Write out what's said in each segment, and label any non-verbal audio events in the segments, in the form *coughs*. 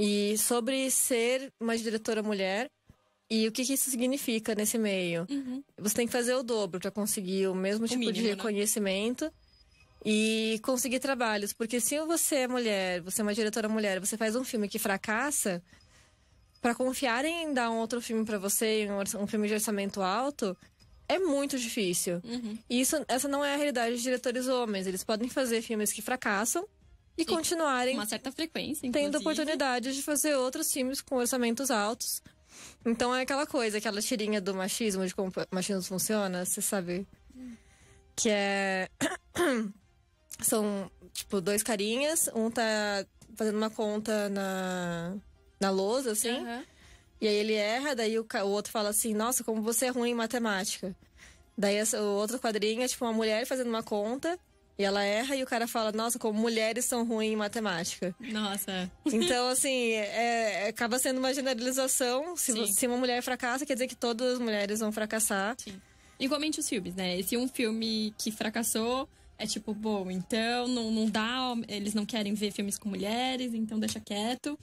E sobre ser uma diretora mulher e o que, que isso significa nesse meio. Uhum. Você tem que fazer o dobro para conseguir o mesmo o tipo mínimo, de né? reconhecimento. Né? E conseguir trabalhos, porque se você é mulher, você é uma diretora mulher, você faz um filme que fracassa, para confiarem em dar um outro filme para você, um, um filme de orçamento alto, é muito difícil. Uhum. E isso, essa não é a realidade dos diretores homens. Eles podem fazer filmes que fracassam, e, continuarem. Uma certa frequência, inclusive. Tendo oportunidades de fazer outros filmes com orçamentos altos. Então é aquela coisa, aquela tirinha do machismo, de como machismo funciona, você sabe. Que é. *coughs* São, tipo, dois carinhas, um tá fazendo uma conta na, na lousa, assim. Uhum. E aí ele erra, daí o, o outro fala assim: Nossa, como você é ruim em matemática. Daí o outro quadrinho é tipo uma mulher fazendo uma conta e ela erra e o cara fala, nossa, como mulheres são ruins em matemática. Nossa. Então, assim, é, é acaba sendo uma generalização. Se, se uma mulher fracassa, quer dizer que todas as mulheres vão fracassar. Sim. Igualmente os filmes, né? Se um filme que fracassou é tipo, bom, então não, não dá, eles não querem ver filmes com mulheres, então deixa quieto.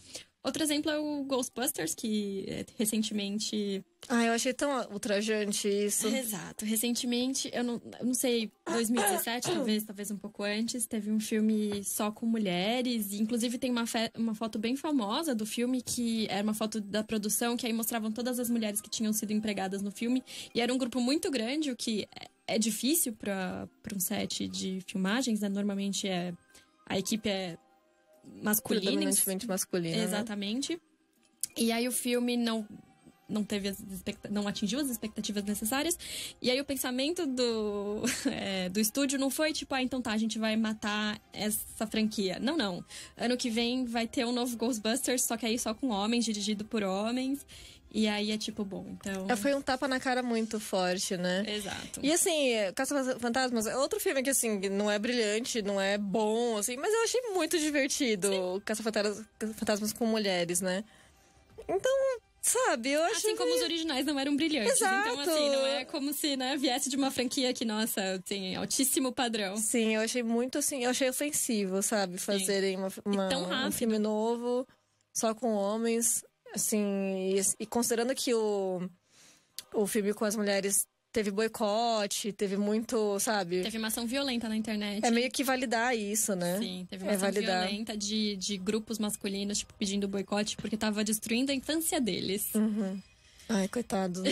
Outro exemplo é o Ghostbusters, que é, recentemente. Ah, eu achei tão ultrajante isso. *laughs* Exato. Recentemente, eu não, eu não sei, 2017, talvez, talvez um pouco antes, teve um filme só com mulheres. E, inclusive, tem uma, uma foto bem famosa do filme, que era uma foto da produção, que aí mostravam todas as mulheres que tinham sido empregadas no filme. E era um grupo muito grande, o que é, é difícil para um set de filmagens, né? Normalmente é. A equipe é masculina. masculino né? Exatamente. Né? E aí o filme não não teve as não atingiu as expectativas necessárias. E aí o pensamento do, *laughs* é, do estúdio não foi tipo, ah, então tá, a gente vai matar essa franquia. Não, não. Ano que vem vai ter um novo Ghostbusters, só que aí só com homens, dirigido por homens. E aí é tipo, bom, então. É, foi um tapa na cara muito forte, né? Exato. E assim, Caça Fantasmas é outro filme que, assim, não é brilhante, não é bom, assim, mas eu achei muito divertido Sim. Caça -fantasmas, com mulheres, né? Então, Sabe, eu acho. Assim como os originais não eram brilhantes. Exato. Então, assim, não é como se, né, viesse de uma franquia que, nossa, tem altíssimo padrão. Sim, eu achei muito assim, eu achei ofensivo, sabe? Fazerem uma, uma um filme novo só com homens. Assim, e, e considerando que o, o filme com as mulheres teve boicote, teve muito, sabe? Teve uma ação violenta na internet. É meio que validar isso, né? Sim, teve é uma é ação validar. violenta de, de grupos masculinos, tipo, pedindo boicote porque tava destruindo a infância deles. Uhum. Ai, coitado. Né?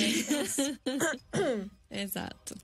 *laughs* Exato.